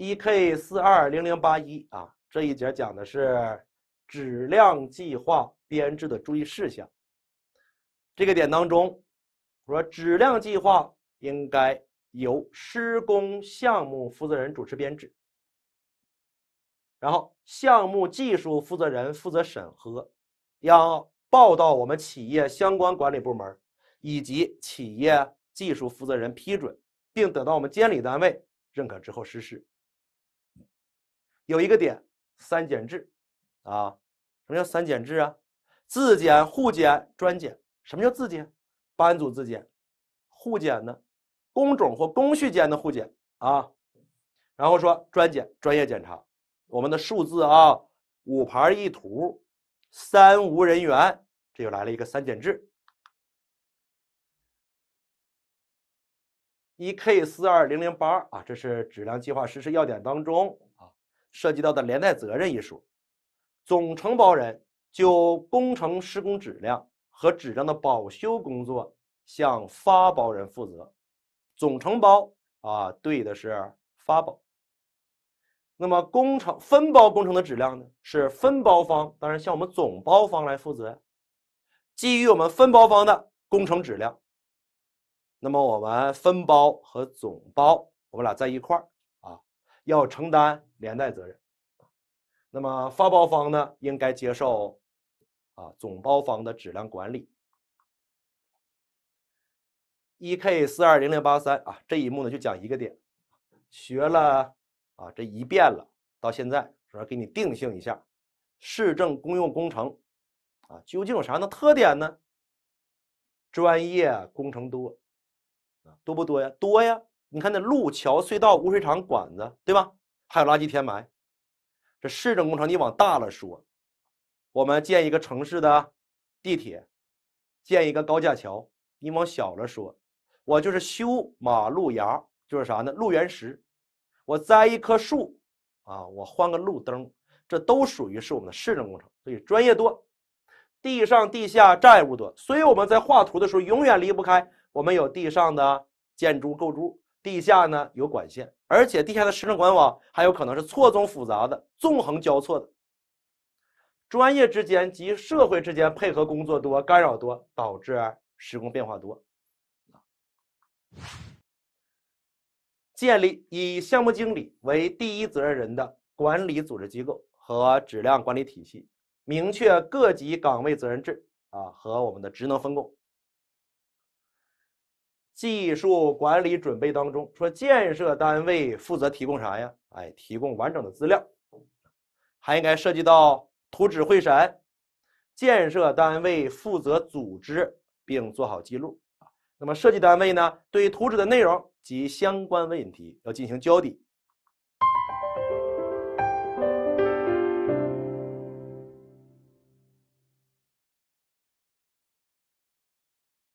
一 K 四二零零八一啊，这一节讲的是质量计划编制的注意事项。这个点当中，我说质量计划应该由施工项目负责人主持编制，然后项目技术负责人负责审核，要报到我们企业相关管理部门以及企业技术负责人批准，并得到我们监理单位认可之后实施。有一个点三检制，啊，什么叫三检制啊？自检、互检、专检。什么叫自检？班组自检。互检呢？工种或工序间的互检啊。然后说专检，专业检查。我们的数字啊，五牌一图，三无人员。这就来了一个三检制。一 K 四二零零八啊，这是质量计划实施要点当中。涉及到的连带责任一说，总承包人就工程施工质量和质量的保修工作向发包人负责。总承包啊，对的是发包。那么工程分包工程的质量呢，是分包方当然向我们总包方来负责呀。基于我们分包方的工程质量。那么我们分包和总包，我们俩在一块儿。要承担连带责任，那么发包方呢，应该接受啊总包方的质量管理。一 K 四二零零八三啊，这一幕呢就讲一个点，学了啊这一遍了，到现在主要给你定性一下市政公用工程啊，究竟有啥样的特点呢？专业工程多啊，多不多呀？多呀。你看那路桥、隧道、污水厂、管子，对吧？还有垃圾填埋，这市政工程。你往大了说，我们建一个城市的地铁，建一个高架桥；你往小了说，我就是修马路牙，就是啥呢？路缘石。我栽一棵树啊，我换个路灯，这都属于是我们的市政工程。所以专业多，地上地下债务多。所以我们在画图的时候，永远离不开我们有地上的建筑构筑。地下呢有管线，而且地下的市政管网还有可能是错综复杂的、纵横交错的。专业之间及社会之间配合工作多，干扰多，导致施工变化多。建立以项目经理为第一责任人的管理组织机构和质量管理体系，明确各级岗位责任制啊和我们的职能分工。技术管理准备当中说，建设单位负责提供啥呀？哎，提供完整的资料，还应该涉及到图纸会审，建设单位负责组织并做好记录。那么设计单位呢，对图纸的内容及相关问题要进行交底。